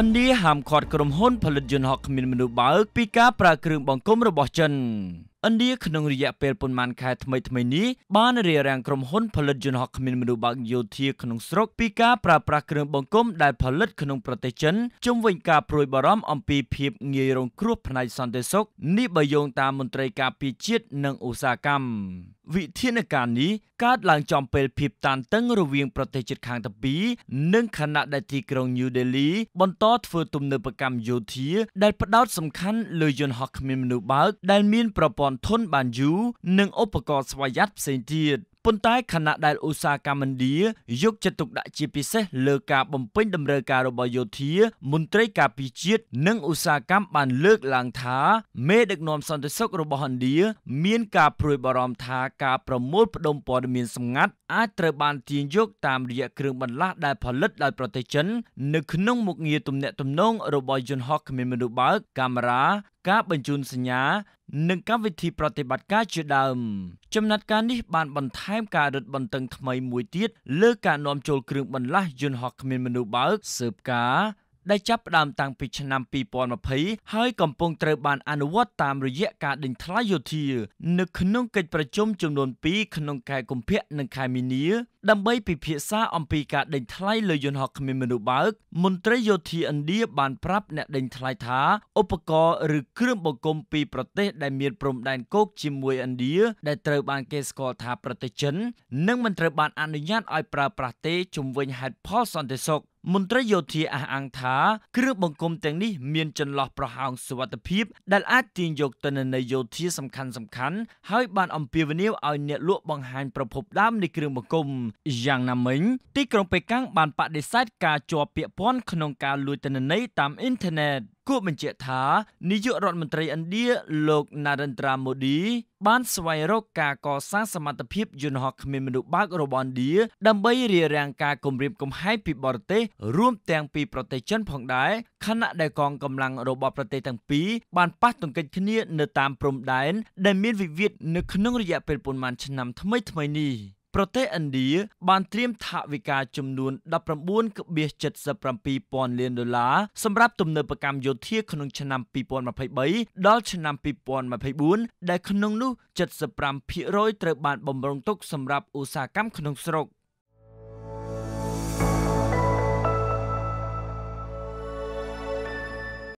ឥណ្ឌាហាមឃាត់ក្រុមហ៊ុនផលិតយន្តហោះគ្មានមនុស្សបើកពីការប្រើគ្រឿងបង្គុំរបស់ចិនឥណ្ឌាក្នុងរយៈពេលប៉ុន្មានខែថ្មីថ្មីនេះបានរារាំងក្រុមហ៊ុនផលិតយន្តហោះគ្មានមនុស្សបើកយោធាក្នុងស្រុកពីការប្រើប្រាស់គ្រឿងបង្គុំដែលផលិតក្នុងប្រទេសចិនជំវិញការព្រួយបារម្ភអំពីភាពងាយរងគ្រោះផ្នែកសន្តិសុខនេះបើយោងតាមមន្ត្រីការពារជាតិនិងឧស្សាហកម្មវិធានការនេះកើតឡើងចំពេលភាពតានតឹងរវាងប្រទេសជិតខាងទាំងពីរនិងខណៈដែលទីក្រុង New Delhi បន្តធ្វើទំនើបកម្មយោធា ដែលផ្ដោតសំខាន់លើយន្តហោះគ្មានមនុស្សបើកដែលមានប្រព័ន្ធធន់បានយូរនិងឧបករណ៍ស្វយ័តផ្សេងទៀត។ប៉ុន្តែខណៈដែលឧស្សាហកម្មឥណ្ឌាយកចិត្តទុកដាក់ជាពិសេសលើការបំពេញតម្រូវការរបស់យោធា មន្ត្រីការពារជាតិនិងឧស្សាហកម្មបានលើកឡើងថាមេដឹកនាំសន្តិសុខរបស់ឥណ្ឌាមានការព្រួយបារម្ភថាការប្រមូល ផ្ដុំព័ត៌មានសម្ងាត់ អាចត្រូវបានទាញយកតាមរយៈគ្រឿងបន្លាស់ដែលផលិតដោយប្រទេសចិននៅក្នុងមុខងារទំនាក់ទំនងរបស់យន្តហោះគ្មានមនុស្សបើកកាមេរ៉ាការបញ្ជូនសញ្ញានិងកម្មវិធីប្រតិបត្តិការជាដើមចំណាត់ការនេះបានបន្ថែមការរឹតបន្តឹងថ្មីមួយទៀតលើការនាំចូលគ្រឿងបន្លាស់យន្តហោះគ្មានមនុស្សបើកស៊ើបការដែលចាប់ផ្ដើមតាំងពីឆ្នាំ2020ហើយកំពុងត្រូវបានអនុវត្តតាមរយៈការដេញថ្លៃយោធានៅក្នុងកិច្ចប្រជុំចំនួន2ក្នុងខែកុម្ភៈនិងខែមីនា ដើម្បីពិភាក្សា អំពីការដេញថ្លៃលើយន្តហោះគ្មានមនុស្សបើកមន្ត្រីយោធាឥណ្ឌាបានប្រាប់អ្នកដេញថ្លៃថាឧបករណ៍ឬគ្រឿងបង្គុំពីប្រទេស ដែលមានព្រំដែនគោកជាមួយឥណ្ឌាដែលត្រូវបានគេស្គាល់ថាប្រទេសចិននឹងមិនត្រូវបានអនុញ្ញាតឲ្យប្រើប្រាស់ទេជំវិញហេតុផលសន្តិសុខមន្ត្រីយោធាអះអាងថាគ្រឿងបង្គុំទាំងនេះ មានចន្លោះប្រហោងសុវត្ថិភាពដែលអាចទាញយកទិន្នន័យយោធាសំខាន់សំខាន់ហើយបានអំពាវនាវឲ្យអ្នកលក់បង្ហាញប្រភពដើមនៃគ្រឿងបង្គុំយ៉ាងណាមិញ ទីក្រុងប៉េកាំងបានបដិសេធការជាប់ពាក់ព័ន្ធក្នុងការលួចទិន្នន័យតាមអ៊ីនធឺណិត។គួរបញ្ជាក់ថានាយករដ្ឋមន្ត្រីឥណ្ឌាលោក Narendra Modi បានស្វែងរកការកសាងសមត្ថភាពយន្តហោះគ្មានមនុស្សបើករបស់ឥណ្ឌាដើម្បីរារាំងការគំរាមកំហែងពីបរទេស រួមទាំងពីប្រទេសចិនផងដែរខណៈដែលកងកម្លាំងរបស់ប្រទេសទាំងពីរបានប៉ះទង្គិចគ្នានៅតាមព្រំដែនដែលមានវិវាទនៅក្នុងរយៈពេលប៉ុន្មានឆ្នាំថ្មីៗនេះ។ប្រទេសឥណ្ឌាបានត្រៀមថវិកាចំនួន19.77ពាន់លានដុល្លារសម្រាប់ទំនើបកម្មយោធាក្នុងឆ្នាំ2023ដល់ឆ្នាំ2024ដែលក្នុងនោះ75%ត្រូវបានបំរុងទុកសម្រាប់ឧស្សាហកម្មក្នុងស្រុក។